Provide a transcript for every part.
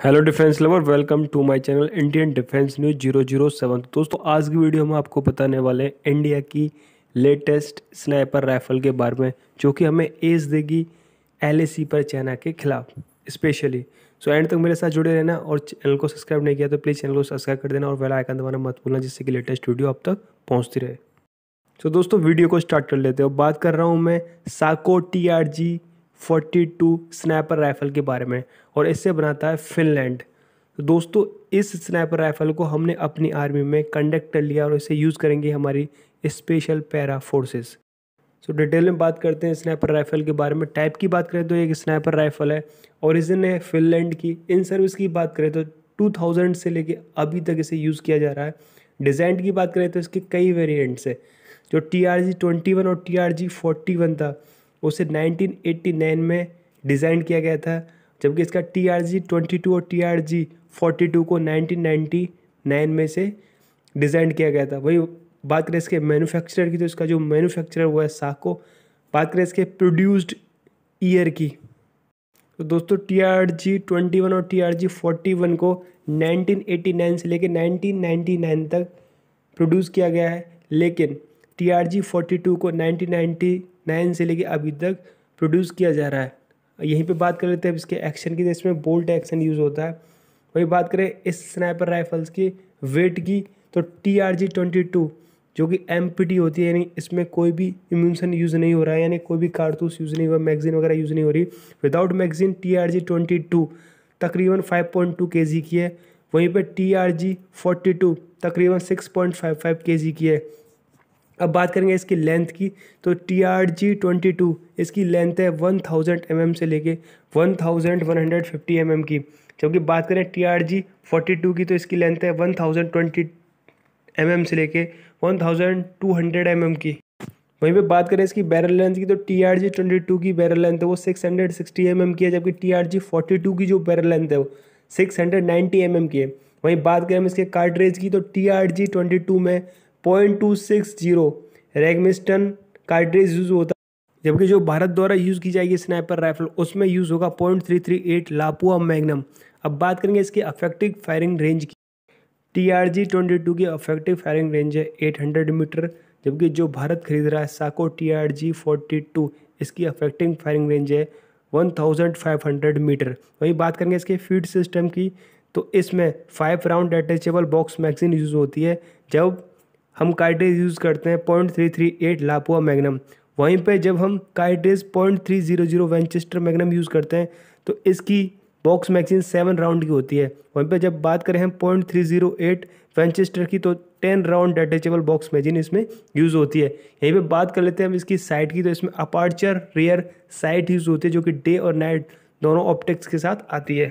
hello defence lover welcome to my channel Indian defence news zero zero seven दोस्तों आज की video में आपको बताने वाले हैं इंडिया की लेटेस्ट स्नाइपर राइफल के बारे में जो कि हमें एज देगी एल पर चाइना के खिलाफ स्पेशली सो एंड तक मेरे साथ जुड़े रहना और चैनल को सब्सक्राइब नहीं किया तो प्लीज़ चैनल को सब्सक्राइब कर देना और वेला आइकन दबाना मत भूलना जिससे कि लेटेस्ट वीडियो आप तक पहुँचती रहे सो so, दोस्तों वीडियो को स्टार्ट कर लेते हो बात कर रहा हूँ मैं Sako T R G 42 sniper rifle के बारे में और इससे बनाता है फिनलैंड तो दोस्तों इस स्नैपर राइफल को हमने अपनी आर्मी में कंडक्ट कर लिया और इसे यूज़ करेंगे हमारी स्पेशल पैरा फोर्सेस सो तो डिटेल में बात करते हैं स्नैपर राइफल के बारे में टाइप की बात करें तो एक स्नैपर राइफल है ओरिजिन है फिनलैंड की इन सर्विस की बात करें तो 2000 से लेके अभी तक इसे यूज़ किया जा रहा है डिज़ाइन की बात करें तो इसके कई वेरिएंट्स हैं जो T R G twenty one और T R G forty one था उसे 1989 में डिज़ाइन किया गया था जबकि इसका T R G twenty two और T R G forty two को नाइनटीन नाइन्टी नाइन में से डिज़ाइन किया गया था वही बात करें इसके मैन्युफैक्चरर की तो इसका जो मैन्युफैक्चरर हुआ है साको बात करें इसके प्रोड्यूस्ड ईयर की तो दोस्तों T R G twenty one और T R G forty one को नाइनटीन एटी नाइन से लेकर नाइनटीन नाइन्टी नाइन तक प्रोड्यूस किया गया है लेकिन T R G forty two को नाइनटीन नाइन्टी नाइन से लेके अभी तक प्रोड्यूस किया जा रहा है यहीं पे बात कर लेते हैं इसके एक्शन की इसमें बोल्ट एक्शन यूज़ होता है वही बात करें इस स्नाइपर राइफल्स की वेट की तो T R G twenty two जो कि एम पी टी होती है यानी इसमें कोई भी इम्यूनसन यूज़ नहीं हो रहा है यानी कोई भी कारतूस यूज़ नहीं हुआ मैगजीन वगैरह यूज़ नहीं हो रही without magazine T R G twenty two तकरीबन five point two K G की है वहीं पर T R G forty two तकरीबन six point five five K G की है अब बात करेंगे इसकी लेंथ की तो T R G twenty two इसकी लेंथ है वन थाउजेंड एम एम से लेके one thousand one hundred fifty M M की जबकि बात करें T R G forty two की तो इसकी लेंथ है one thousand twenty M M से लेके one thousand two hundred M M की वहीं पे बात करें इसकी बैरल लेंथ की तो T R G twenty two की बैरल लेंथ है वो six hundred sixty M M की है जबकि T R G forty two की जो बैरल लेंथ है वो six hundred ninety M M की है वहीं बात करें हम इसके कार्टरेज की तो T R G twenty two में point two six zero Remington cartridge use होता है जबकि जो भारत द्वारा यूज़ की जाएगी स्नाइपर राइफल उसमें यूज़ होगा point three three eight Lapua Magnum अब बात करेंगे इसकी अफेक्टिव फायरिंग रेंज की T R G twenty two की अफेक्टिव फायरिंग रेंज है एट हंड्रेड मीटर जबकि जो भारत खरीद रहा है Sako T R G forty to इसकी अफेक्टिव फायरिंग रेंज है one thousand five hundred metre वहीं बात करेंगे इसके फीड सिस्टम की तो इसमें five round attachable box magazine use होती है जब हम काइटेज यूज़ करते हैं point three three eight Lapua Magnum वहीं पे जब हम cartridge point three zero zero Winchester Magnum use करते हैं तो इसकी बॉक्स मैगजीन सेवन राउंड की होती है वहीं पे जब बात करें हम point three zero eight Winchester की तो ten round detachable box magazine इसमें यूज़ होती है यहीं पे बात कर लेते हैं हम इसकी साइट की तो इसमें अपार्चर रियर साइट यूज़ होती है जो कि डे और नाइट दोनों ऑप्टिक्स के साथ आती है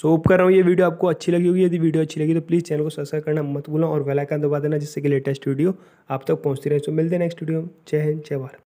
सो होप कर रहा हूँ ये वीडियो आपको अच्छी लगी होगी यदि वीडियो अच्छी लगी तो प्लीज़ चैनल को सब्सक्राइब करना मत भूलना और बेल आइकन दबा देना जिससे कि लेटेस्ट वीडियो आप तक पहुँचती रहे सो मिलते हैं नेक्स्ट वीडियो जय हिंद जय भारत